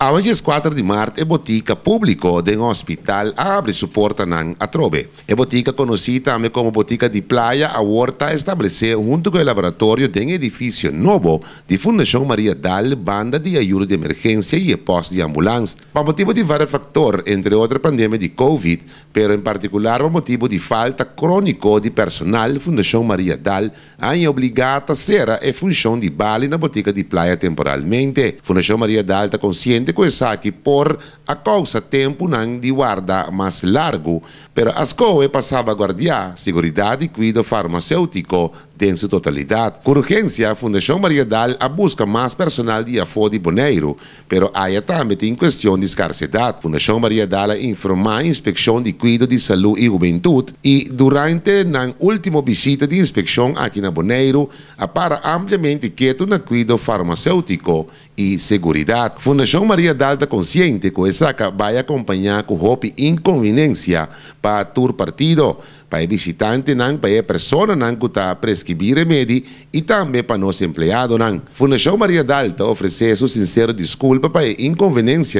hoje, 4 de a botica publicó de um hospital abre su na nan a botica conhecida também como Botica de Playa, Horta estabeleceu junto com o laboratório, de um edifício novo, de Fundação Maria Dal, banda de ajuda de emergência e postos de ambulância. Por motivo de vários fatores, entre a pandemia de COVID, mas em particular por motivo de falta crônica de personal, Fundação Maria Dal é obrigada a ser a função de bala na Botica de Playa temporalmente. Fundação Maria Dal está consciente gente que por a causa tempo não de guarda mais largo, pero as coisas passava a guardar seguridade e cuido farmacêutico em sua totalidade. Com urgência, a Fundação Maria Dal a busca mais personal de afo de Boneiro, pero há é também tem questão de escarcidade. Fundação Maria Dal informa a inspeção de cuido de saúde e juventude e durante a última visita de inspeção aqui na Boneiro, para ampliamente quieto na cuido farmacêutico e seguridade. Fundação María D'Alta consciente que saca vaya acompanhar con hopi inconveniencia para tu partido, para visitante nan, para persona nan que está prescribir remedio y también para los empleados. nan. María Maria Dalta ofrece su sincero disculpa para la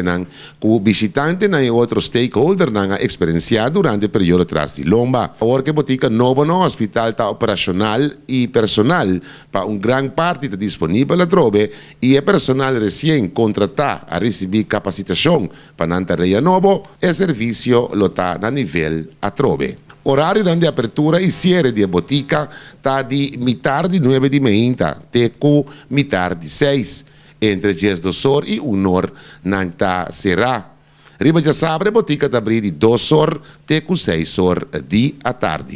nan que el visitante nan otros stakeholders stakeholder nan a durante el período atrás de lomba. Ahora que botica novo no hospital está operacional y personal para un gran parte disponible disponível la trove y el personal recién contratado receber capacitação para nanta reia Novo, e serviço lotar na nível atrobe. Horário de apertura e cierre de botica está de metade de 9 de meia até metade de 6, entre dias do sol e 1 hora nanta será Riba de Sabre, botica está abrir de 2 horas até 6 horas de à tarde.